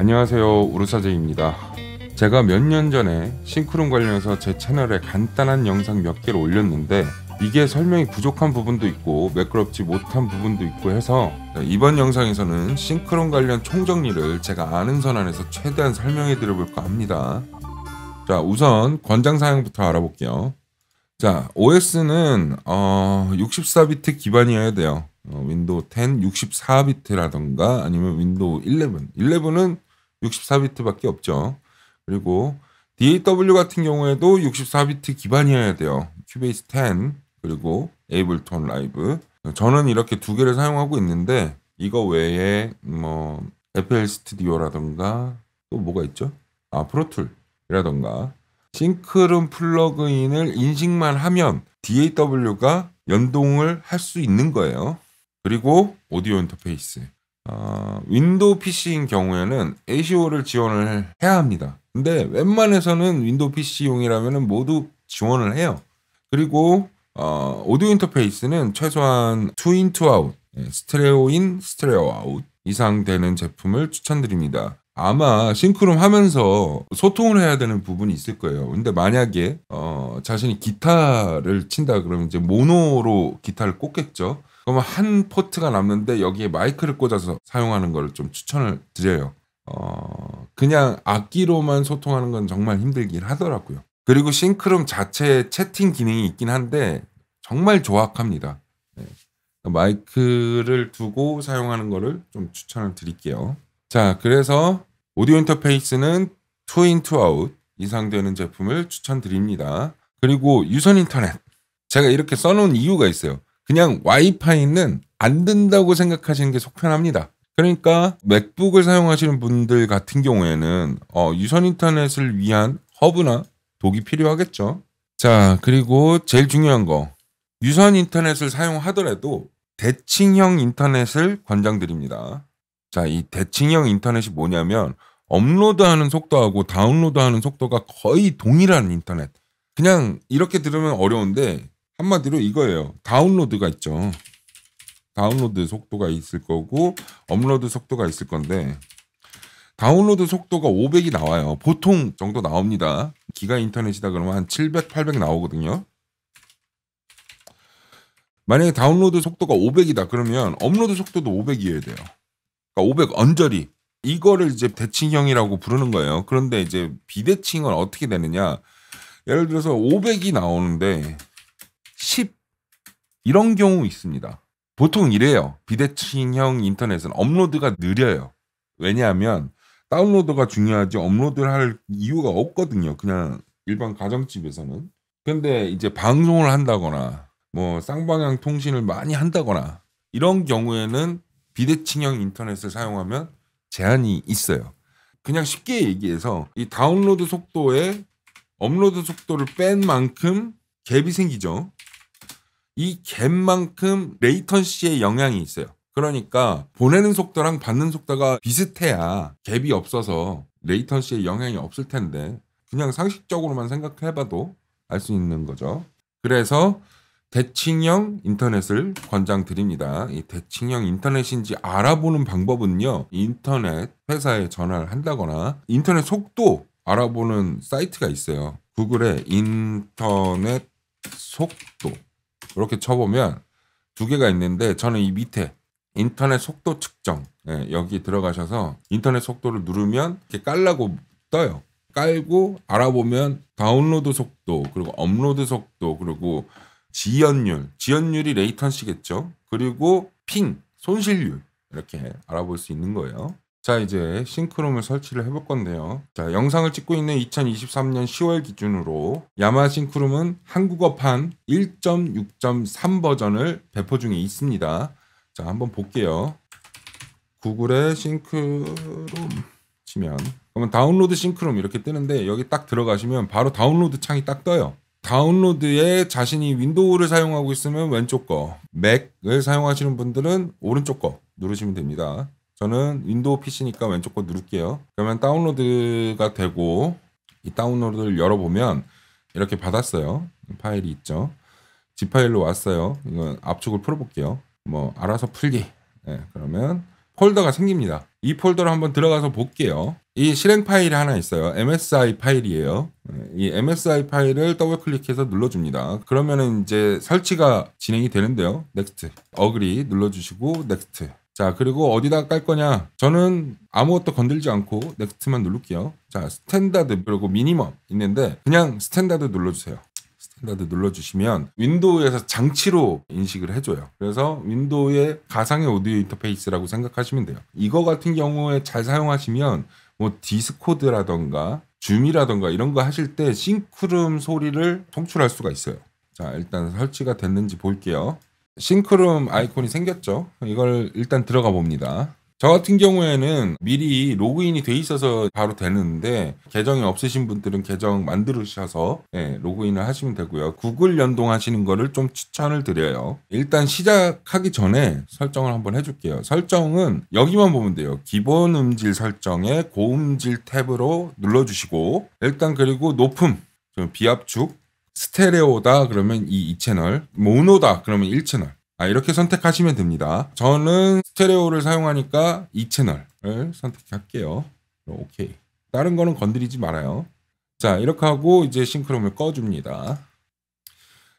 안녕하세요 우르사제입니다 제가 몇 년 전에 싱크론 관련해서 제 채널에 간단한 영상 몇 개를 올렸는데 이게 설명이 부족한 부분도 있고 매끄럽지 못한 부분도 있고 해서 이번 영상에서는 싱크론 관련 총정리를 제가 아는 선 안에서 최대한 설명해 드려볼까 합니다 자 우선 권장 사양부터 알아볼게요 자 OS는 어, 64비트 기반이어야 돼요 어, 윈도우 10 64비트라던가 아니면 윈도우 11 11은 64비트밖에 없죠. 그리고 DAW 같은 경우에도 64비트 기반이어야 돼요. 큐베이스 10 그리고 에이블톤 라이브. 저는 이렇게 두 개를 사용하고 있는데 이거 외에 뭐 FL 스튜디오라던가 또 뭐가 있죠? 아 프로툴이라던가 싱크룸 플러그인을 인식만 하면 DAW가 연동을 할 수 있는 거예요. 그리고 오디오 인터페이스. 어, 윈도우 PC인 경우에는 ACO를 지원을 해야 합니다. 근데 웬만해서는 윈도우 PC용이라면 모두 지원을 해요. 그리고 어, 오디오 인터페이스는 최소한 2인2아웃 예, 스트레오인 스트레오 아웃 이상 되는 제품을 추천드립니다. 아마 싱크룸 하면서 소통을 해야 되는 부분이 있을 거예요. 근데 만약에 어, 자신이 기타를 친다 그러면 이제 모노로 기타를 꽂겠죠. 그러면 한 포트가 남는데 여기에 마이크를 꽂아서 사용하는 걸 좀 추천을 드려요. 어, 그냥 악기로만 소통하는 건 정말 힘들긴 하더라고요. 그리고 싱크룸 자체에 채팅 기능이 있긴 한데 정말 조악합니다. 네. 마이크를 두고 사용하는 거를 좀 추천을 드릴게요. 자, 그래서 오디오 인터페이스는 2인2아웃 이상 되는 제품을 추천드립니다. 그리고 유선 인터넷. 제가 이렇게 써놓은 이유가 있어요. 그냥 와이파이는 안 된다고 생각하시는 게 속편합니다. 그러니까 맥북을 사용하시는 분들 같은 경우에는 어, 유선 인터넷을 위한 허브나 독이 필요하겠죠. 자, 그리고 제일 중요한 거. 유선 인터넷을 사용하더라도 대칭형 인터넷을 권장드립니다. 자, 이 대칭형 인터넷이 뭐냐면 업로드하는 속도하고 다운로드하는 속도가 거의 동일한 인터넷. 그냥 이렇게 들으면 어려운데 한마디로 이거예요. 다운로드가 있죠. 다운로드 속도가 있을 거고 업로드 속도가 있을 건데 다운로드 속도가 500이 나와요. 보통 정도 나옵니다. 기가 인터넷이다 그러면 한 700, 800 나오거든요. 만약에 다운로드 속도가 500이다 그러면 업로드 속도도 500이어야 돼요. 그러니까 500 언저리 이거를 이제 대칭형이라고 부르는 거예요. 그런데 이제 비대칭은 어떻게 되느냐? 예를 들어서 500이 나오는데 10 이런 경우 있습니다. 보통 이래요. 비대칭형 인터넷은 업로드가 느려요. 왜냐하면 다운로드가 중요하지 업로드를 할 이유가 없거든요. 그냥 일반 가정집에서는. 근데 이제 방송을 한다거나 뭐 쌍방향 통신을 많이 한다거나 이런 경우에는 비대칭형 인터넷을 사용하면 제한이 있어요. 그냥 쉽게 얘기해서 이 다운로드 속도에 업로드 속도를 뺀 만큼 갭이 생기죠. 이 갭만큼 레이턴시의 영향이 있어요. 그러니까 보내는 속도랑 받는 속도가 비슷해야 갭이 없어서 레이턴시의 영향이 없을 텐데 그냥 상식적으로만 생각해봐도 알 수 있는 거죠. 그래서 대칭형 인터넷을 권장드립니다. 이 대칭형 인터넷인지 알아보는 방법은요. 인터넷 회사에 전화를 한다거나 인터넷 속도 알아보는 사이트가 있어요. 구글에 인터넷 속도 이렇게 쳐보면 두 개가 있는데 저는 이 밑에 인터넷 속도 측정 네, 여기 들어가셔서 인터넷 속도를 누르면 이렇게 깔라고 떠요. 깔고 알아보면 다운로드 속도 그리고 업로드 속도 그리고 지연율 지연율이 레이턴시겠죠. 그리고 핑 손실률 이렇게 알아볼 수 있는 거예요. 자 이제 싱크롬을 설치를 해볼 건데요. 자 영상을 찍고 있는 2023년 10월 기준으로 야마 싱크롬은 한국어판 1.6.3 버전을 배포 중에 있습니다. 자 한번 볼게요. 구글에 싱크롬 치면 그러면 다운로드 싱크롬 이렇게 뜨는데 여기 딱 들어가시면 바로 다운로드 창이 딱 떠요. 다운로드에 자신이 윈도우를 사용하고 있으면 왼쪽 거, 맥을 사용하시는 분들은 오른쪽 거 누르시면 됩니다. 저는 윈도우 PC니까 왼쪽 거 누를게요. 그러면 다운로드가 되고 이 다운로드를 열어보면 이렇게 받았어요. 파일이 있죠. z 파일로 왔어요. 이건 압축을 풀어볼게요. 뭐 알아서 풀기. 네, 그러면 폴더가 생깁니다. 이폴더를 한번 들어가서 볼게요. 이 실행 파일이 하나 있어요. MSI 파일이에요. 예, 이 MSI 파일을 더블 클릭해서 눌러줍니다. 그러면 이제 설치가 진행이 되는데요. 넥스트 어그리 눌러주시고 넥스트 자, 그리고 어디다 깔 거냐? 저는 아무것도 건들지 않고 넥스트만 누를게요. 자, 스탠다드 그리고 미니멈 있는데 그냥 스탠다드 눌러주세요. 스탠다드 눌러주시면 윈도우에서 장치로 인식을 해줘요. 그래서 윈도우의 가상의 오디오 인터페이스라고 생각하시면 돼요. 이거 같은 경우에 잘 사용하시면 뭐 디스코드라던가 줌이라던가 이런 거 하실 때 싱크룸 소리를 통출할 수가 있어요. 자, 일단 설치가 됐는지 볼게요. 싱크룸 아이콘이 생겼죠. 이걸 일단 들어가 봅니다. 저 같은 경우에는 미리 로그인이 돼 있어서 바로 되는데 계정이 없으신 분들은 계정 만들으셔서 예, 로그인을 하시면 되고요. 구글 연동하시는 거를 좀 추천을 드려요. 일단 시작하기 전에 설정을 한번 해줄게요. 설정은 여기만 보면 돼요. 기본 음질 설정에 고음질 탭으로 눌러주시고 일단 그리고 높음 비압축 스테레오다 그러면 이 2채널, 모노다 그러면 1채널. 아, 이렇게 선택하시면 됩니다. 저는 스테레오를 사용하니까 2채널을 선택할게요. 오케이. 다른 거는 건드리지 말아요. 자, 이렇게 하고 이제 싱크롬을 꺼줍니다.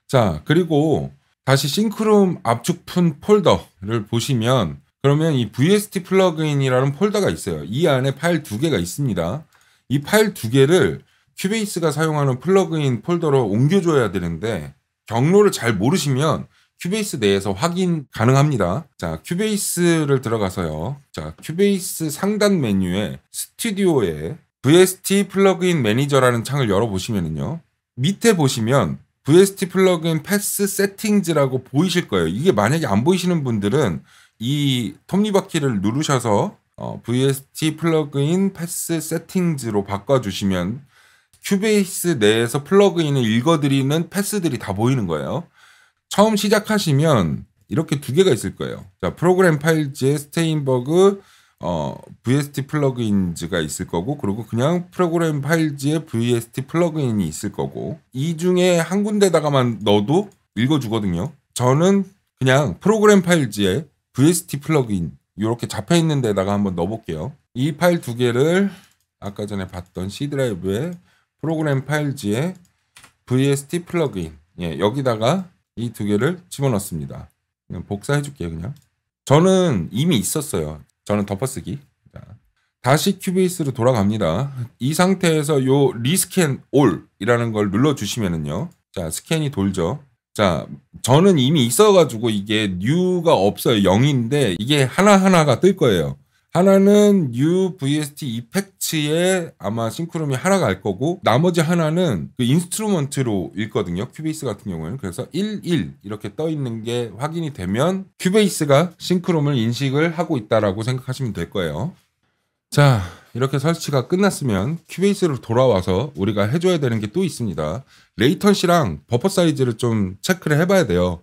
자, 그리고 다시 싱크롬 압축푼 폴더를 보시면 그러면 이 VST 플러그인이라는 폴더가 있어요. 이 안에 파일 두 개가 있습니다. 이 파일 두 개를 큐베이스가 사용하는 플러그인 폴더로 옮겨줘야 되는데 경로를 잘 모르시면 큐베이스 내에서 확인 가능합니다. 자, 큐베이스를 들어가서요. 자, 큐베이스 상단 메뉴에 스튜디오에 VST 플러그인 매니저라는 창을 열어보시면요. 밑에 보시면 VST 플러그인 패스 세팅즈라고 보이실 거예요. 이게 만약에 안 보이시는 분들은 이 톱니바퀴를 누르셔서 VST 어, 플러그인 패스 세팅즈로 바꿔주시면 큐베이스 내에서 플러그인을 읽어드리는 패스들이 다 보이는 거예요. 처음 시작하시면 이렇게 두 개가 있을 거예요. 자, 프로그램 파일즈에 스테인버그 어, VST 플러그인즈가 있을 거고 그리고 그냥 프로그램 파일즈에 VST 플러그인이 있을 거고 이 중에 한 군데다가만 넣어도 읽어주거든요. 저는 그냥 프로그램 파일즈에 VST 플러그인 이렇게 잡혀 있는 데다가 한번 넣어볼게요. 이 파일 두 개를 아까 전에 봤던 C 드라이브에 프로그램 파일지에 VST 플러그인 예, 여기다가 이 두 개를 집어넣습니다. 그냥 복사해 줄게요. 그냥 저는 이미 있었어요. 저는 덮어쓰기 다시 큐베이스로 돌아갑니다. 이 상태에서 요 리스캔 올이라는 걸 눌러주시면은요. 자 스캔이 돌죠. 자 저는 이미 있어가지고 이게 n 가 없어요. 0인데 이게 하나하나가 뜰 거예요. 하나는 UVST 이펙츠에 아마 싱크룸이 하나 갈 거고 나머지 하나는 그 인스트루먼트로 읽거든요. 큐베이스 같은 경우에는 그래서 11 이렇게 떠 있는 게 확인이 되면 큐베이스가 싱크룸을 인식을 하고 있다라고 생각하시면 될 거예요. 자, 이렇게 설치가 끝났으면 큐베이스로 돌아와서 우리가 해줘야 되는 게 또 있습니다. 레이턴시랑 버퍼 사이즈를 좀 체크를 해봐야 돼요.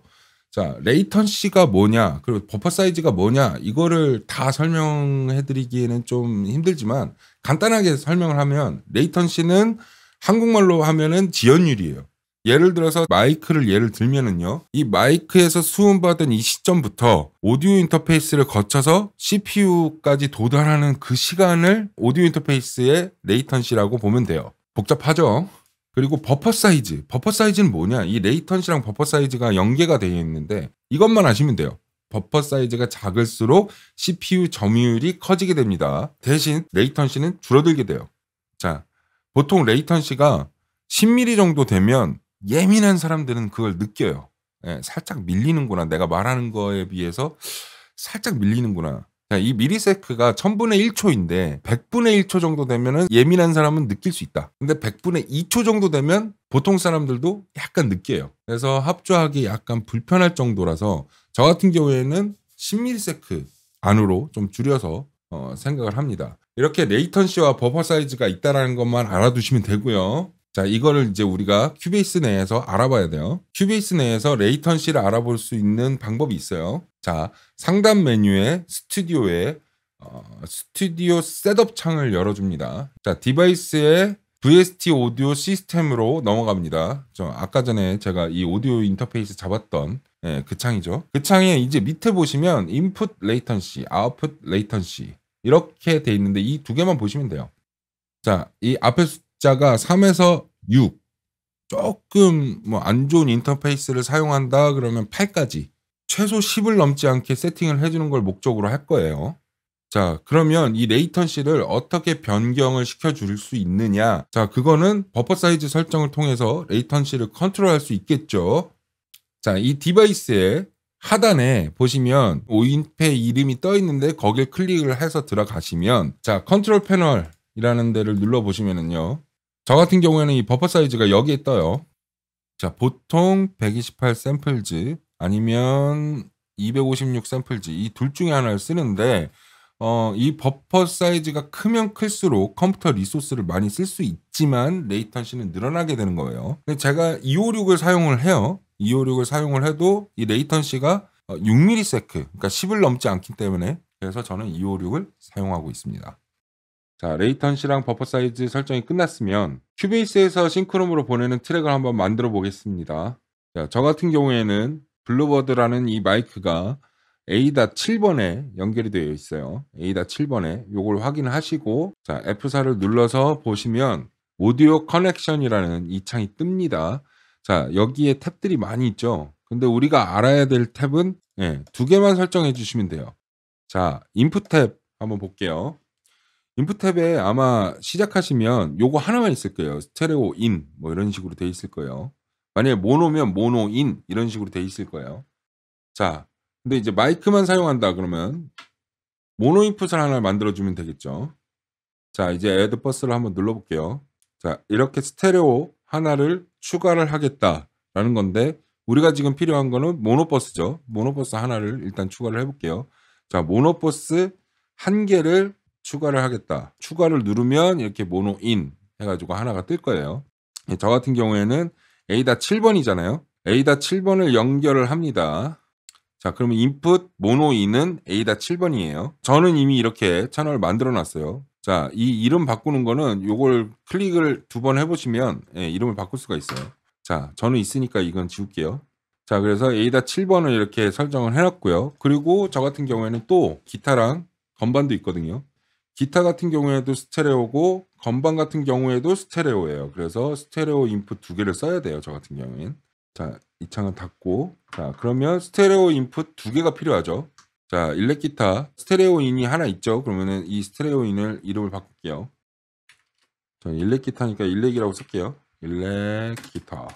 자, 레이턴시가 뭐냐, 그리고 버퍼 사이즈가 뭐냐, 이거를 다 설명해 드리기에는 좀 힘들지만 간단하게 설명을 하면 레이턴시는 한국말로 하면은 지연율이에요. 예를 들어서 마이크를 예를 들면은요. 이 마이크에서 수음받은 이 시점부터 오디오 인터페이스를 거쳐서 CPU까지 도달하는 그 시간을 오디오 인터페이스의 레이턴시라고 보면 돼요. 복잡하죠? 그리고 버퍼 사이즈. 버퍼 사이즈는 뭐냐? 이 레이턴시랑 버퍼 사이즈가 연계가 되어 있는데 이것만 아시면 돼요. 버퍼 사이즈가 작을수록 CPU 점유율이 커지게 됩니다. 대신 레이턴시는 줄어들게 돼요. 자, 보통 레이턴시가 10mm 정도 되면 예민한 사람들은 그걸 느껴요. 예, 살짝 밀리는구나. 내가 말하는 거에 비해서 살짝 밀리는구나. 그러니까 이 미리세크가 1000분의 1초인데 100분의 1초 정도 되면 예민한 사람은 느낄 수 있다. 근데 100분의 2초 정도 되면 보통 사람들도 약간 느껴요. 그래서 합주하기 약간 불편할 정도라서 저 같은 경우에는 1 0미리세크 안으로 좀 줄여서 어, 생각을 합니다. 이렇게 레이턴시와 버퍼 사이즈가 있다라는 것만 알아두시면 되고요. 자, 이거를 이제 우리가 큐베이스 내에서 알아봐야 돼요. 큐베이스 내에서 레이턴시를 알아볼 수 있는 방법이 있어요. 자, 상단 메뉴에 스튜디오에 어, 스튜디오 셋업 창을 열어줍니다. 자, 디바이스에 VST 오디오 시스템으로 넘어갑니다. 저 아까 전에 제가 이 오디오 인터페이스 잡았던 예, 그 창이죠. 그 창에 이제 밑에 보시면 인풋 레이턴시, 아웃풋 레이턴시 이렇게 돼 있는데 이 두 개만 보시면 돼요. 자, 이 앞에 숫자가 3에서 6 조금 뭐 안 좋은 인터페이스를 사용한다 그러면 8까지 최소 10을 넘지 않게 세팅을 해주는 걸 목적으로 할 거예요. 자, 그러면 이 레이턴시를 어떻게 변경을 시켜줄 수 있느냐? 자, 그거는 버퍼 사이즈 설정을 통해서 레이턴시를 컨트롤할 수 있겠죠. 자, 이 디바이스의 하단에 보시면 5인패 이름이 떠 있는데 거기에 클릭을 해서 들어가시면 자, 컨트롤 패널이라는 데를 눌러 보시면은요. 저 같은 경우에는 이 버퍼 사이즈가 여기에 떠요. 자, 보통 128 샘플즈 아니면 256 샘플즈 이 둘 중에 하나를 쓰는데 어, 이 버퍼 사이즈가 크면 클수록 컴퓨터 리소스를 많이 쓸 수 있지만 레이턴시는 늘어나게 되는 거예요. 근데 제가 256을 사용을 해요. 256을 사용을 해도 이 레이턴시가 6ms, 어, 그러니까 10을 넘지 않기 때문에 그래서 저는 256을 사용하고 있습니다. 자, 레이턴시랑 버퍼 사이즈 설정이 끝났으면 큐베이스에서 싱크롬으로 보내는 트랙을 한번 만들어 보겠습니다. 자, 저 같은 경우에는 블루버드라는 이 마이크가 A-7번에 연결이 되어 있어요. A-7번에 이걸 확인하시고 자, F4를 눌러서 보시면 오디오 커넥션이라는 이 창이 뜹니다. 자, 여기에 탭들이 많이 있죠. 근데 우리가 알아야 될 탭은 예, 두 개만 설정해 주시면 돼요. 자, 인풋 탭 한번 볼게요. 인풋탭에 아마 시작하시면 요거 하나만 있을 거예요. 스테레오 인 뭐 이런 식으로 돼 있을 거예요. 만약에 모노면 모노 인 이런 식으로 돼 있을 거예요. 자, 근데 이제 마이크만 사용한다 그러면 모노 인풋을 하나 만들어 주면 되겠죠. 자, 이제 애드 버스를 한번 눌러 볼게요. 자, 이렇게 스테레오 하나를 추가를 하겠다라는 건데 우리가 지금 필요한 거는 모노버스죠. 모노버스 하나를 일단 추가를 해 볼게요. 자, 모노버스 한 개를 추가를 하겠다. 추가를 누르면 이렇게 모노인 해가지고 하나가 뜰 거예요. 예, 저 같은 경우에는 A다 7번이잖아요. A다 7번을 연결을 합니다. 자, 그러면 인풋 모노인은 A다 7번이에요. 저는 이미 이렇게 채널 을 만들어 놨어요. 자, 이 이름 바꾸는 거는 요걸 클릭을 두 번 해보시면 예, 이름을 바꿀 수가 있어요. 자, 저는 있으니까 이건 지울게요. 자, 그래서 A다 7번을 이렇게 설정을 해놨고요. 그리고 저 같은 경우에는 또 기타랑 건반도 있거든요. 기타 같은 경우에도 스테레오고 건반 같은 경우에도 스테레오예요. 그래서 스테레오 인풋 두 개를 써야 돼요. 저 같은 경우엔 자이 창은 닫고 자 그러면 스테레오 인풋 두 개가 필요하죠. 자 일렉 기타 스테레오 인이 하나 있죠. 그러면은 이 스테레오 인을 이름을 바꿀게요. 자, 일렉 기타니까 일렉이라고 쓸게요. 일렉 기타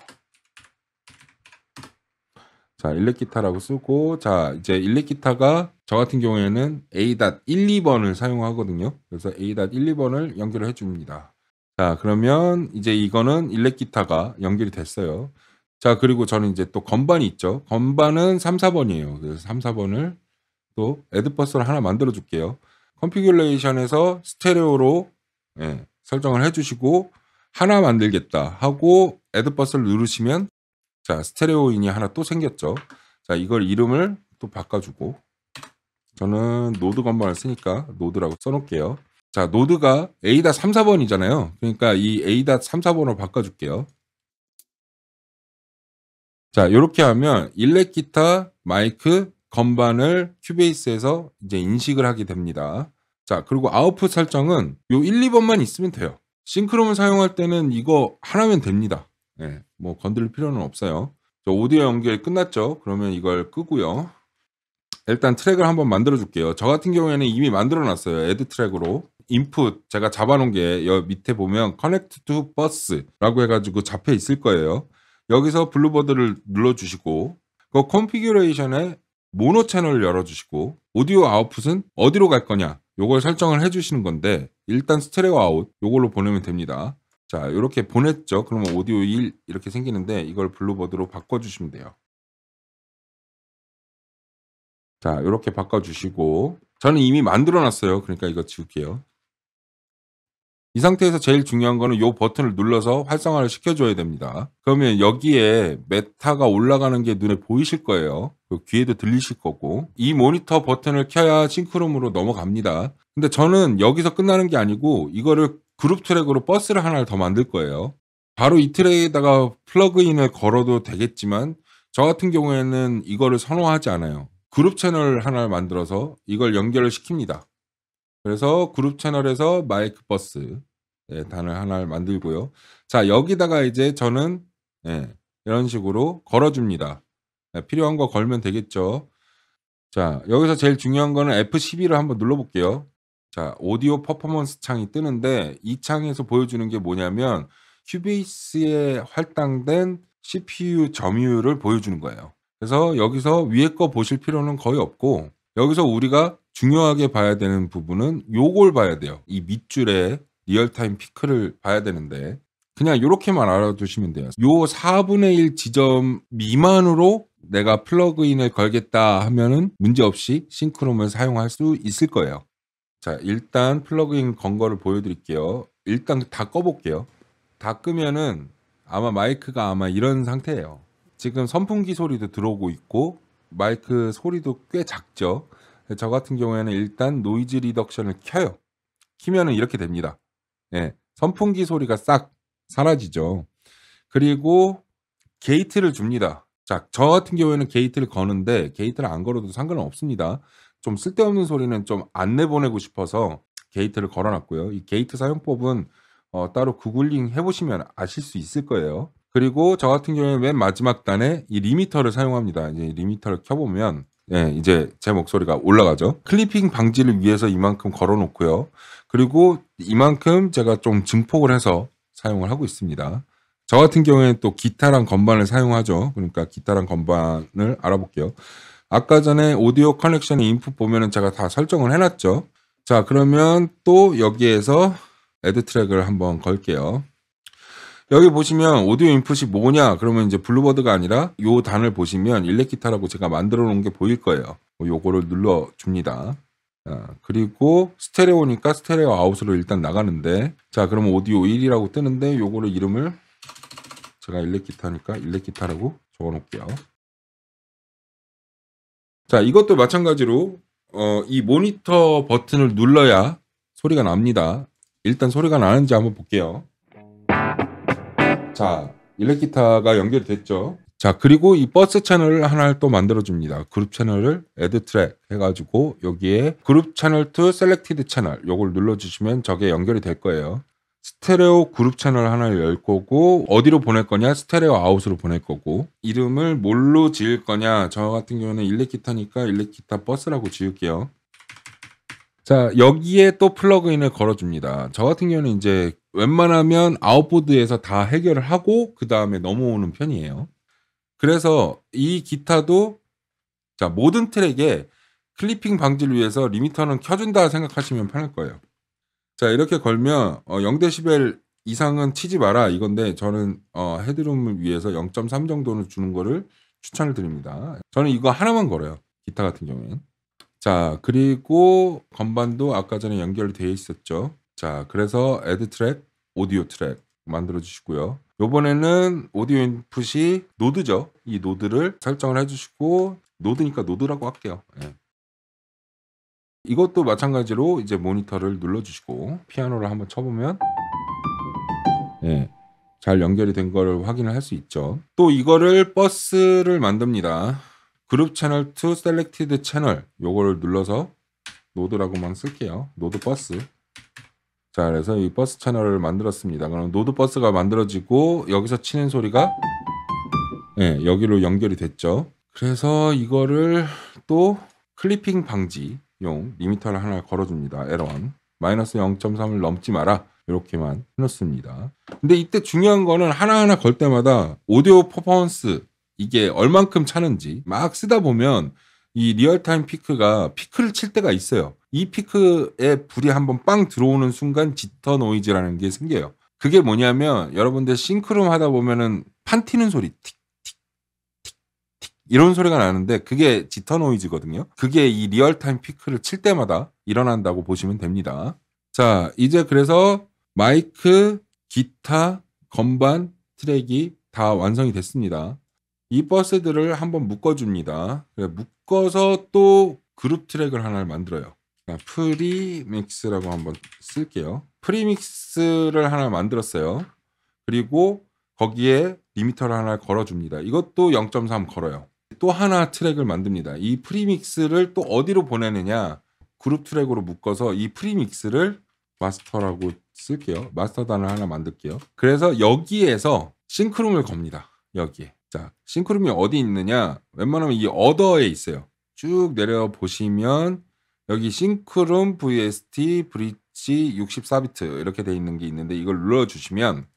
자, 일렉 기타라고 쓰고 자, 이제 일렉 기타가 저 같은 경우에는 A.1, 2번을 사용하거든요. 그래서 A.1, 2번을 연결을 해 줍니다. 자, 그러면 이제 이거는 일렉 기타가 연결이 됐어요. 자, 그리고 저는 이제 또 건반이 있죠. 건반은 3, 4번이에요. 그래서 3, 4번을 또 에드버스를 하나 만들어 줄게요. 컨피규레이션에서 스테레오로 예, 설정을 해 주시고 하나 만들겠다 하고 에드버스를 누르시면 자 스테레오인이 하나 또 생겼죠. 자 이걸 이름을 또 바꿔주고 저는 노드 건반을 쓰니까 노드라고 써놓을게요. 자 노드가 A-34번이잖아요. 다 그러니까 이 A-34번으로 바꿔줄게요. 자 이렇게 하면 일렉 기타, 마이크, 건반을 큐베이스에서 이제 인식을 하게 됩니다. 자 그리고 아웃풋 설정은 요 1, 2번만 있으면 돼요. 싱크롬을 사용할 때는 이거 하나면 됩니다. 네. 뭐 건들 필요는 없어요. 오디오 연결 끝났죠? 그러면 이걸 끄고요. 일단 트랙을 한번 만들어 줄게요. 저 같은 경우에는 이미 만들어 놨어요. 애드 트랙으로. 인풋 제가 잡아 놓은 게 여기 밑에 보면 커넥트 투 버스라고 해 가지고 잡혀 있을 거예요. 여기서 블루버드를 눌러 주시고 그 컨피규레이션에 모노 채널 열어 주시고 오디오 아웃풋은 어디로 갈 거냐? 요걸 설정을 해 주시는 건데 일단 스트레오 아웃 요걸로 보내면 됩니다. 자, 이렇게 보냈죠. 그러면 오디오 1 이렇게 생기는데 이걸 블루버드로 바꿔주시면 돼요. 자, 이렇게 바꿔주시고 저는 이미 만들어놨어요. 그러니까 이거 지울게요. 이 상태에서 제일 중요한 거는 이 버튼을 눌러서 활성화를 시켜줘야 됩니다. 그러면 여기에 메타가 올라가는 게 눈에 보이실 거예요. 그 귀에도 들리실 거고 이 모니터 버튼을 켜야 싱크룸으로 넘어갑니다. 근데 저는 여기서 끝나는 게 아니고 이거를 그룹 트랙으로 버스를 하나를 더 만들 거예요. 바로 이 트랙에다가 플러그인을 걸어도 되겠지만 저 같은 경우에는 이거를 선호하지 않아요. 그룹 채널 하나를 만들어서 이걸 연결을 시킵니다. 그래서 그룹 채널에서 마이크 버스 예, 단을 하나를 만들고요. 자 여기다가 이제 저는 예, 이런 식으로 걸어줍니다. 예, 필요한 거 걸면 되겠죠. 자 여기서 제일 중요한 거는 F12를 한번 눌러볼게요. 자, 오디오 퍼포먼스 창이 뜨는데 이 창에서 보여주는 게 뭐냐면 큐베이스에 할당된 CPU 점유율을 보여주는 거예요. 그래서 여기서 위에 거 보실 필요는 거의 없고 여기서 우리가 중요하게 봐야 되는 부분은 요걸 봐야 돼요. 이 밑줄에 리얼타임 피크를 봐야 되는데 그냥 이렇게만 알아두시면 돼요. 요 4분의 1 지점 미만으로 내가 플러그인을 걸겠다 하면은 문제없이 싱크롬을 사용할 수 있을 거예요. 자, 일단 플러그인 건 거를 보여드릴게요. 일단 다 꺼볼게요. 다 끄면은 아마 마이크가 아마 이런 상태예요. 지금 선풍기 소리도 들어오고 있고 마이크 소리도 꽤 작죠. 저 같은 경우에는 일단 노이즈 리덕션을 켜요. 키면은 이렇게 됩니다. 예, 선풍기 소리가 싹 사라지죠. 그리고 게이트를 줍니다. 자, 저 같은 경우에는 게이트를 거는데 게이트를 안 걸어도 상관 없습니다. 좀 쓸데없는 소리는 좀 안 내보내고 싶어서 게이트를 걸어놨고요. 이 게이트 사용법은 어, 따로 구글링 해보시면 아실 수 있을 거예요. 그리고 저 같은 경우에 맨 마지막 단에 이 리미터를 사용합니다. 이제 리미터를 켜보면 예, 이제 제 목소리가 올라가죠. 클리핑 방지를 위해서 이만큼 걸어놓고요. 그리고 이만큼 제가 좀 증폭을 해서 사용을 하고 있습니다. 저 같은 경우에는 또 기타랑 건반을 사용하죠. 그러니까 기타랑 건반을 알아볼게요. 아까 전에 오디오 커넥션의 인풋 보면은 제가 다 설정을 해놨죠. 자, 그러면 또 여기에서 에드 트랙을 한번 걸게요. 여기 보시면 오디오 인풋이 뭐냐? 그러면 이제 블루버드가 아니라 요 단을 보시면 일렉기타라고 제가 만들어 놓은 게 보일 거예요. 뭐 요거를 눌러 줍니다. 자, 그리고 스테레오니까 스테레오 아웃으로 일단 나가는데 자 그럼 오디오 1이라고 뜨는데 요거를 이름을 제가 일렉기타니까 일렉기타라고 적어 놓을게요. 자, 이것도 마찬가지로 어, 이 모니터 버튼을 눌러야 소리가 납니다. 일단 소리가 나는지 한번 볼게요. 자, 일렉 기타가 연결됐죠. 자, 그리고 이 버스 채널을 하나를 또 만들어줍니다. 그룹 채널을 a 드 트랙 해가지고 여기에 그룹 채널 t 셀렉티드 채널 요걸 눌러주시면 저게 연결이 될 거예요. 스테레오 그룹 채널 하나를 열 거고 어디로 보낼 거냐 스테레오 아웃으로 보낼 거고 이름을 뭘로 지을 거냐 저 같은 경우는 일렉기타니까 일렉기타 버스라고 지을게요. 자 여기에 또 플러그인을 걸어줍니다. 저 같은 경우는 이제 웬만하면 아웃보드에서 다 해결을 하고 그 다음에 넘어오는 편이에요. 그래서 이 기타도 자 모든 트랙에 클리핑 방지를 위해서 리미터는 켜준다 생각하시면 편할 거예요. 자, 이렇게 걸면 어, 0데시벨 이상은 치지 마라 이건데 저는 어, 헤드룸을 위해서 0.3 정도는 주는 거를 추천을 드립니다. 저는 이거 하나만 걸어요. 기타 같은 경우에는. 자, 그리고 건반도 아까 전에 연결되어 있었죠. 자, 그래서 애드 트랙, 오디오 트랙 만들어 주시고요. 요번에는 오디오 인풋이 노드죠. 이 노드를 설정을 해 주시고 노드니까 노드라고 할게요. 예. 이것도 마찬가지로 이제 모니터를 눌러주시고 피아노를 한번 쳐보면 네, 잘 연결이 된 거를 확인을 할 수 있죠. 또 이거를 버스를 만듭니다. 그룹 채널 2 셀렉티드 채널 요거를 눌러서 노드라고만 쓸게요. 노드 버스. 자, 그래서 이 버스 채널을 만들었습니다. 그럼 노드 버스가 만들어지고 여기서 치는 소리가 네, 여기로 연결이 됐죠. 그래서 이거를 또 클리핑 방지 용 리미터를 하나 걸어줍니다. 에러 1. 마이너스 0.3을 넘지 마라. 이렇게만 해놓습니다. 근데 이때 중요한 거는 하나하나 걸 때마다 오디오 퍼포먼스 이게 얼만큼 차는지 막 쓰다 보면 이 리얼타임 피크가 피크를 칠 때가 있어요. 이 피크에 불이 한번 빵 들어오는 순간 지터 노이즈라는 게 생겨요. 그게 뭐냐면 여러분들 싱크룸 하다 보면은 판 튀는 소리 틱 이런 소리가 나는데 그게 지터 노이즈거든요. 그게 이 리얼타임 피크를 칠 때마다 일어난다고 보시면 됩니다. 자, 이제 그래서 마이크, 기타, 건반, 트랙이 다 완성이 됐습니다. 이 버스들을 한번 묶어줍니다. 묶어서 또 그룹 트랙을 하나를 만들어요. 프리믹스라고 한번 쓸게요. 프리믹스를 하나 만들었어요. 그리고 거기에 리미터를 하나 걸어줍니다. 이것도 0.3 걸어요. 또 하나 트랙을 만듭니다. 이 프리믹스를 또 어디로 보내느냐 그룹 트랙으로 묶어서 이 프리믹스를 마스터라고 쓸게요. 마스터 단을 하나 만들게요. 그래서 여기에서 싱크룸을 겁니다. 여기에. 자, 싱크룸이 어디 있느냐? 웬만하면 이 어더에 있어요. 쭉 내려 보시면 여기 싱크룸 VST 브릿지 64비트 이렇게 돼 있는 게 있는데 이걸 눌러 주시면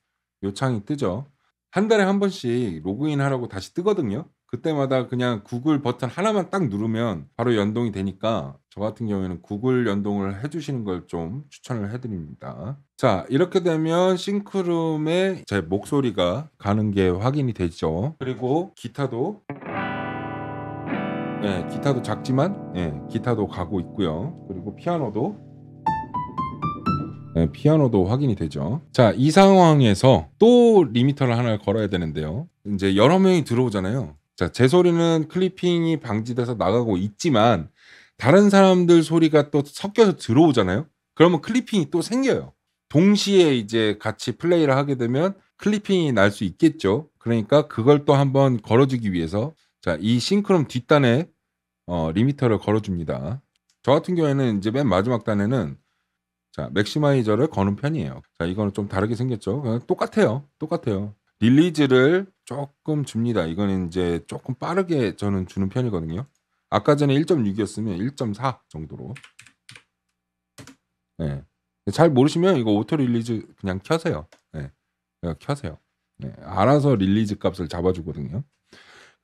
요 창이 뜨죠. 한 달에 한 번씩 로그인 하라고 다시 뜨거든요. 그때마다 그냥 구글 버튼 하나만 딱 누르면 바로 연동이 되니까 저 같은 경우에는 구글 연동을 해주시는 걸 좀 추천을 해드립니다. 자 이렇게 되면 싱크룸에 제 목소리가 가는 게 확인이 되죠. 그리고 기타도 예, 기타도 작지만 예, 기타도 가고 있고요. 그리고 피아노도 예, 피아노도 확인이 되죠. 자, 이 상황에서 또 리미터를 하나 걸어야 되는데요. 이제 여러 명이 들어오잖아요. 자, 제 소리는 클리핑이 방지돼서 나가고 있지만 다른 사람들 소리가 또 섞여서 들어오잖아요. 그러면 클리핑이 또 생겨요. 동시에 이제 같이 플레이를 하게 되면 클리핑이 날 수 있겠죠. 그러니까 그걸 또 한번 걸어주기 위해서 자, 이 싱크롬 뒷단에 어, 리미터를 걸어줍니다. 저 같은 경우에는 이제 맨 마지막 단에는 자, 맥시마이저를 거는 편이에요. 자, 이거는 좀 다르게 생겼죠. 똑같아요. 똑같아요. 릴리즈를 조금 줍니다. 이건 이제 조금 빠르게 저는 주는 편이거든요. 아까 전에 1.6이었으면 1.4 정도로. 네. 잘 모르시면 이거 오토 릴리즈 그냥 켜세요. 네. 그냥 어, 켜세요. 네. 알아서 릴리즈 값을 잡아주거든요.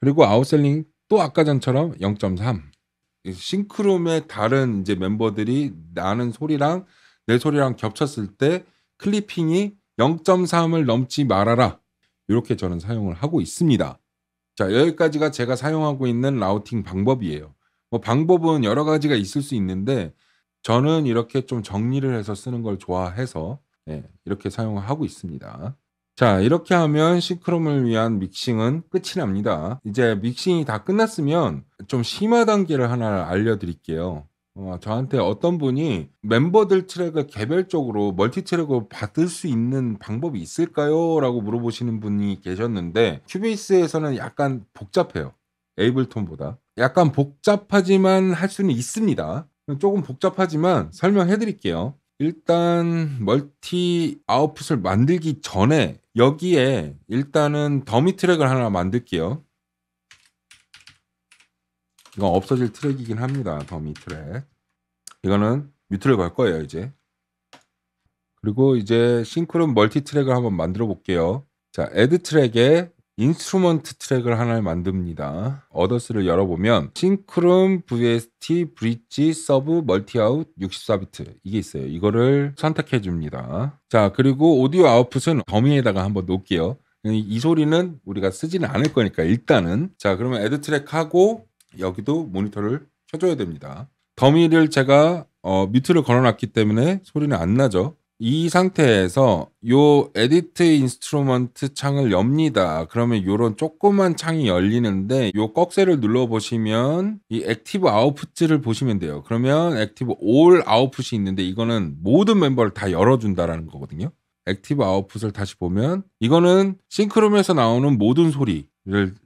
그리고 아웃셀링 또 아까 전처럼 0.3. 싱크룸의 다른 이제 멤버들이 나는 소리랑 내 소리랑 겹쳤을 때 클리핑이 0.3을 넘지 말아라. 이렇게 저는 사용을 하고 있습니다. 자, 여기까지가 제가 사용하고 있는 라우팅 방법이에요. 뭐 방법은 여러 가지가 있을 수 있는데 저는 이렇게 좀 정리를 해서 쓰는 걸 좋아해서 네, 이렇게 사용을 하고 있습니다. 자, 이렇게 하면 시크롬을 위한 믹싱은 끝이 납니다. 이제 믹싱이 다 끝났으면 좀 심화 단계를 하나 알려드릴게요. 어, 저한테 어떤 분이 멤버들 트랙을 개별적으로 멀티 트랙으로 받을 수 있는 방법이 있을까요? 라고 물어보시는 분이 계셨는데 큐비스에서는 약간 복잡해요. 에이블톤보다. 약간 복잡하지만 할 수는 있습니다. 조금 복잡하지만 설명해 드릴게요. 일단 멀티 아웃풋을 만들기 전에 여기에 일단은 더미 트랙을 하나 만들게요. 이건 없어질 트랙이긴 합니다. 더미 트랙. 이거는 뮤트를 걸 거예요, 이제. 그리고 이제 싱크론 멀티 트랙을 한번 만들어 볼게요. 자, 애드 트랙에 인스트루먼트 트랙을 하나를 만듭니다. 어더스를 열어보면 싱크룸 VST 브릿지 서브 멀티아웃 64비트 이게 있어요. 이거를 선택해 줍니다. 자 그리고 오디오 아웃풋은 더미에다가 한번 놓을게요. 이 소리는 우리가 쓰지는 않을 거니까 일단은 자 그러면 에드 트랙 하고 여기도 모니터를 켜줘야 됩니다. 더미를 제가 어, 뮤트를 걸어놨기 때문에 소리는 안 나죠. 이 상태에서 요 에디트 인스트루먼트 창을 엽니다. 그러면 요런 조그만 창이 열리는데 요 꺽쇠를 눌러보시면 이 액티브 아웃풋을 보시면 돼요. 그러면 액티브 올 아웃풋이 있는데 이거는 모든 멤버를 다 열어준다라는 거거든요. 액티브 아웃풋을 다시 보면 이거는 싱크룸에서 나오는 모든 소리를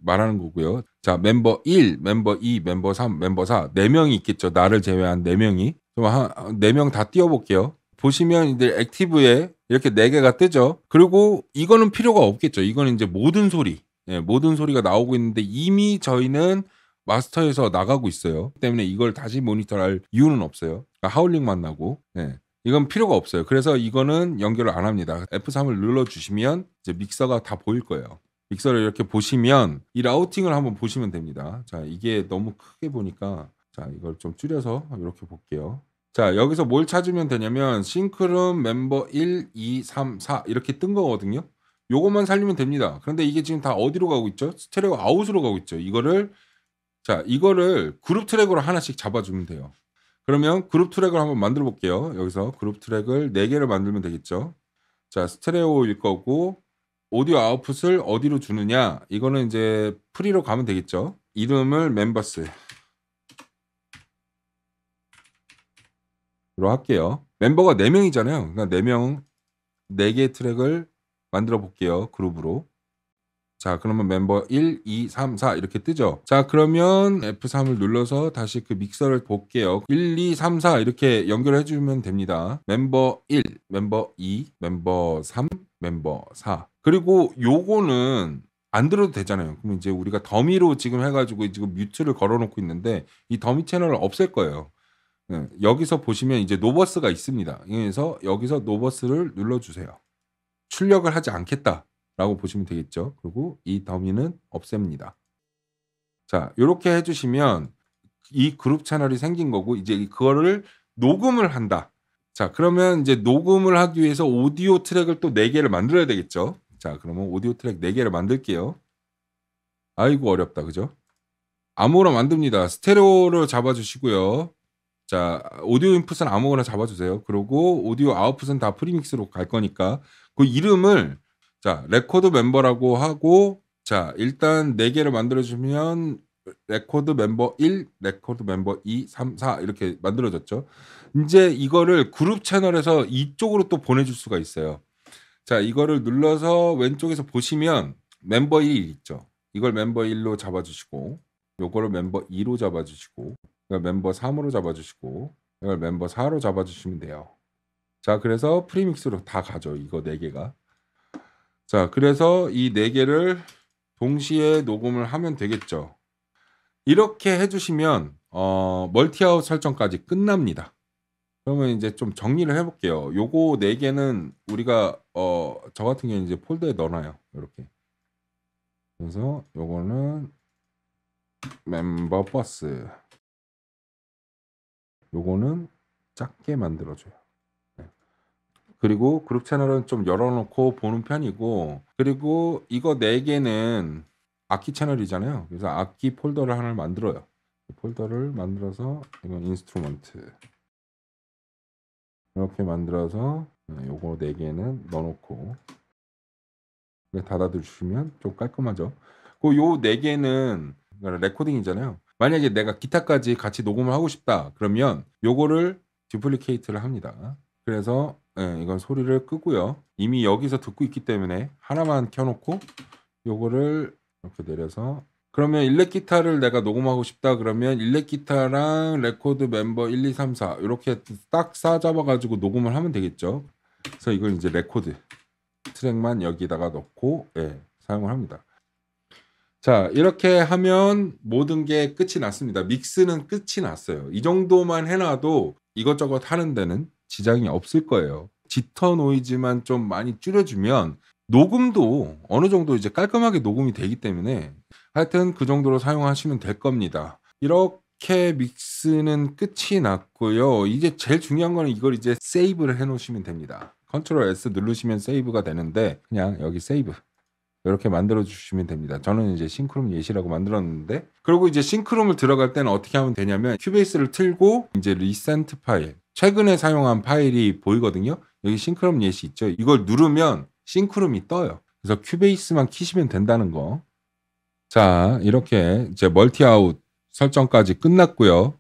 말하는 거고요. 자, 멤버 1, 멤버 2, 멤버 3, 멤버 4, 4명이 있겠죠. 나를 제외한 4명이. 한, 4명 다 띄워볼게요. 보시면 이제 액티브에 이렇게 4개가 뜨죠. 그리고 이거는 필요가 없겠죠. 이거는 이제 모든 소리. 예, 모든 소리가 나오고 있는데 이미 저희는 마스터에서 나가고 있어요. 때문에 이걸 다시 모니터할 이유는 없어요. 그러니까 하울링만 나고. 예. 이건 필요가 없어요. 그래서 이거는 연결을 안 합니다. F3을 눌러 주시면 이제 믹서가 다 보일 거예요. 믹서를 이렇게 보시면 이 라우팅을 한번 보시면 됩니다. 자, 이게 너무 크게 보니까 자, 이걸 좀 줄여서 이렇게 볼게요. 자, 여기서 뭘 찾으면 되냐면 싱크룸 멤버 1, 2, 3, 4 이렇게 뜬 거거든요. 요것만 살리면 됩니다. 그런데 이게 지금 다 어디로 가고 있죠? 스테레오 아웃으로 가고 있죠. 이거를 자, 이거를 그룹 트랙으로 하나씩 잡아주면 돼요. 그러면 그룹 트랙을 한번 만들어 볼게요. 여기서 그룹 트랙을 4개를 만들면 되겠죠. 자, 스테레오일 거고 오디오 아웃풋을 어디로 주느냐 이거는 이제 프리로 가면 되겠죠 이름을 멤버스로 할게요 멤버가 4명이잖아요 그러니까 4명 4개의 트랙을 만들어 볼게요 그룹으로 자 그러면 멤버 1, 2, 3, 4 이렇게 뜨죠 자 그러면 F3을 눌러서 다시 그 믹서를 볼게요 1, 2, 3, 4 이렇게 연결해 주면 됩니다 멤버 1, 멤버 2, 멤버 3 멤버 4. 그리고 요거는 안 들어도 되잖아요. 그럼 이제 우리가 더미로 지금 해가지고 지금 뮤트를 걸어놓고 있는데 이 더미 채널을 없앨 거예요. 네, 여기서 보시면 이제 노버스가 있습니다. 그래서 여기서 노버스를 눌러주세요. 출력을 하지 않겠다라고 보시면 되겠죠. 그리고 이 더미는 없앱니다. 자, 이렇게 해주시면 이 그룹 채널이 생긴 거고 이제 그거를 녹음을 한다. 자, 그러면 이제 녹음을 하기 위해서 오디오 트랙을 또 4개를 만들어야 되겠죠. 자, 그러면 오디오 트랙 4개를 만들게요. 아이고, 어렵다. 그죠? 아무거나 만듭니다. 스테레오를 잡아주시고요. 자, 오디오 인풋은 아무거나 잡아주세요. 그리고 오디오 아웃풋은 다 프리믹스로 갈 거니까 그 이름을 자, 레코드 멤버라고 하고 자, 일단 4개를 만들어주면 레코드 멤버 1, 레코드 멤버 2, 3, 4 이렇게 만들어졌죠. 이제 이거를 그룹 채널에서 이쪽으로 또 보내줄 수가 있어요. 자, 이거를 눌러서 왼쪽에서 보시면 멤버 1 있죠. 이걸 멤버 1로 잡아주시고, 요거를 멤버 2로 잡아주시고, 이걸 멤버 3으로 잡아주시고, 이걸 멤버 4로 잡아주시면 돼요. 자, 그래서 프리믹스로 다 가죠. 이거 4개가. 자, 그래서 이 4개를 동시에 녹음을 하면 되겠죠. 이렇게 해주시면 어, 멀티아웃 설정까지 끝납니다. 그러면 이제 좀 정리를 해볼게요. 요거 네 개는 우리가 어, 저 같은 경우 이제 폴더에 넣어놔요. 이렇게. 그래서 요거는 멤버 버스. 요거는 작게 만들어줘요. 네. 그리고 그룹 채널은 좀 열어놓고 보는 편이고, 그리고 이거 네 개는 악기 채널이잖아요. 그래서 악기 폴더를 하나를 만들어요. 그 폴더를 만들어서 이건 인스트루먼트 이렇게 만들어서 네, 요거 네 개는 넣어놓고 네, 닫아두시면 좀 깔끔하죠. 그요네 개는 그러니까 레코딩이잖아요. 만약에 내가 기타까지 같이 녹음을 하고 싶다 그러면 요거를 듀플리케이트를 합니다. 그래서 네, 이건 소리를 끄고요. 이미 여기서 듣고 있기 때문에 하나만 켜놓고 요거를 이렇게 내려서 그러면 일렉 기타를 내가 녹음하고 싶다 그러면 일렉 기타랑 레코드 멤버 1, 2, 3, 4 이렇게 딱 싸잡아 가지고 녹음을 하면 되겠죠. 그래서 이걸 이제 레코드 트랙만 여기다가 넣고 예, 사용을 합니다. 자 이렇게 하면 모든 게 끝이 났습니다. 믹스는 끝이 났어요. 이 정도만 해놔도 이것저것 하는 데는 지장이 없을 거예요. 지터 노이즈만 좀 많이 줄여주면 녹음도 어느 정도 이제 깔끔하게 녹음이 되기 때문에 하여튼 그 정도로 사용하시면 될 겁니다. 이렇게 믹스는 끝이 났고요. 이제 제일 중요한 거는 이걸 이제 세이브를 해 놓으시면 됩니다. 컨트롤 S 누르시면 세이브가 되는데 그냥 여기 세이브 이렇게 만들어 주시면 됩니다. 저는 이제 싱크룸 예시라고 만들었는데 그리고 이제 싱크룸을 들어갈 때는 어떻게 하면 되냐면 큐베이스를 틀고 이제 리센트 파일 최근에 사용한 파일이 보이거든요. 여기 싱크럼 예시 있죠. 이걸 누르면 싱크룸이 떠요. 그래서 큐베이스만 키시면 된다는 거. 자, 이렇게 이제 멀티아웃 설정까지 끝났고요.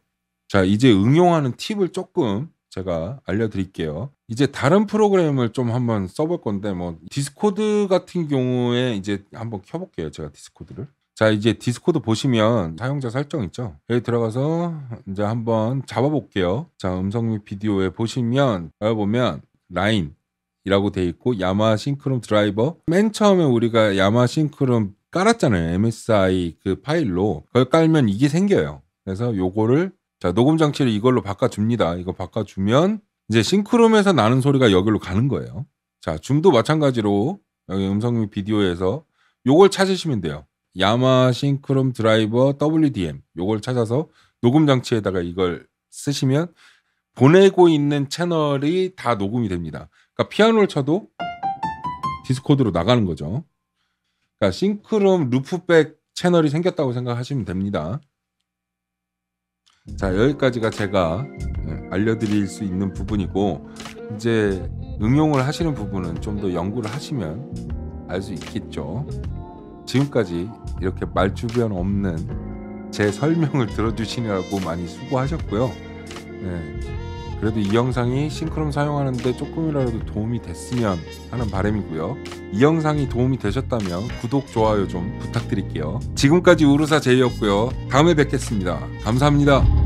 자, 이제 응용하는 팁을 조금 제가 알려드릴게요. 이제 다른 프로그램을 좀 한번 써볼 건데 뭐 디스코드 같은 경우에 이제 한번 켜볼게요. 제가 디스코드를. 자 이제 디스코드 보시면 사용자 설정 있죠 여기 들어가서 이제 한번 잡아볼게요 자 음성 및 비디오에 보시면 여기 보면 라인 이라고 돼 있고 야마 싱크롬 드라이버 맨 처음에 우리가 야마 싱크롬 깔았잖아요 MSI 그 파일로 그걸 깔면 이게 생겨요 그래서 요거를 자 녹음 장치를 이걸로 바꿔줍니다 이거 바꿔주면 이제 싱크롬에서 나는 소리가 여기로 가는 거예요 자 줌도 마찬가지로 여기 음성 및 비디오에서 요걸 찾으시면 돼요 야마 싱크롬 드라이버 WDM 요걸 찾아서 녹음 장치에다가 이걸 쓰시면 보내고 있는 채널이 다 녹음이 됩니다 그러니까 피아노를 쳐도 디스코드로 나가는 거죠. 그러니까 싱크롬 루프백 채널이 생겼다고 생각하시면 됩니다. 자 여기까지가 제가 예, 알려드릴 수 있는 부분이고 이제 응용을 하시는 부분은 좀 더 연구를 하시면 알 수 있겠죠. 지금까지 이렇게 말주변 없는 제 설명을 들어주시느라고 많이 수고하셨고요. 네. 그래도 이 영상이 싱크롬 사용하는데 조금이라도 도움이 됐으면 하는 바람이고요. 이 영상이 도움이 되셨다면 구독, 좋아요 좀 부탁드릴게요. 지금까지 우르사 제이였고요. 다음에 뵙겠습니다. 감사합니다.